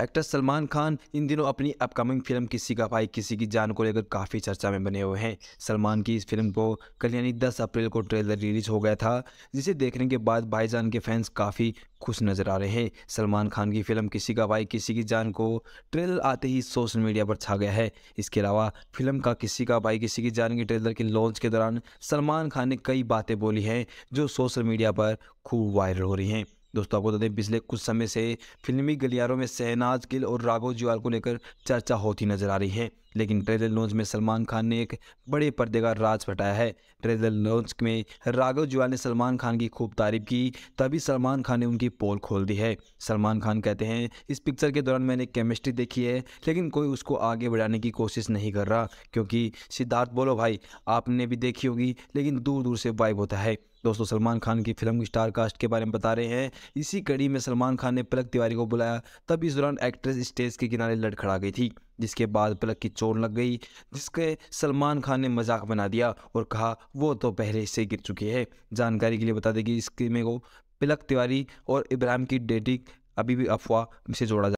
actor Salman Khan इन दिनों अपनी upcoming film किसी का भाई किसी की जान को लेकर काफ़ी चर्चा में बने हुए हैं सलमान की इस फिल्म को कल यानी 10 अप्रैल को ट्रेलर रिलीज हो गया था जिसे देखने के बाद भाईजान के फैंस काफ़ी खुश नजर आ रहे हैं सलमान खान की फिल्म किसी का भाई किसी की जान को ट्रेलर आते ही सोशल मीडिया पर छा गया है इसके अलावा फिल्म का किसी का भाई किसी की जान के ट्रेलर के लॉन्च के दौरान सलमान खान ने कई बातें बोली हैं जो सोशल मीडिया पर खूब वायरल हो रही हैं दोस्तों आपको बता दें पिछले कुछ समय से फिल्मी गलियारों में शहनाज गिल और राघव जुआल को लेकर चर्चा होती नजर आ रही है लेकिन ट्रेलर लॉन्च में सलमान खान ने एक बड़े पर्दे का राज फटाया है ट्रेलर लॉन्च में राघव जुआल ने सलमान खान की खूब तारीफ की तभी सलमान खान ने उनकी पोल खोल दी है सलमान खान कहते हैं इस पिक्चर के दौरान मैंने केमिस्ट्री देखी है लेकिन कोई उसको आगे बढ़ाने की कोशिश नहीं कर रहा क्योंकि सिद्धार्थ बोलो भाई आपने भी देखी होगी लेकिन दूर दूर से वाइब होता है दोस्तों सलमान खान की फिल्म की स्टार कास्ट के बारे में बता रहे हैं इसी कड़ी में सलमान खान ने पलक तिवारी को बुलाया तब इस दौरान एक्ट्रेस स्टेज के किनारे लड़खड़ा गई थी जिसके बाद पलक की चोट लग गई जिसके सलमान खान ने मजाक बना दिया और कहा वो तो पहले से गिर चुकी है जानकारी के लिए बता दें कि इसमें को पलक तिवारी और इब्राहिम की डेटिंग अभी भी अफवाह से जोड़ा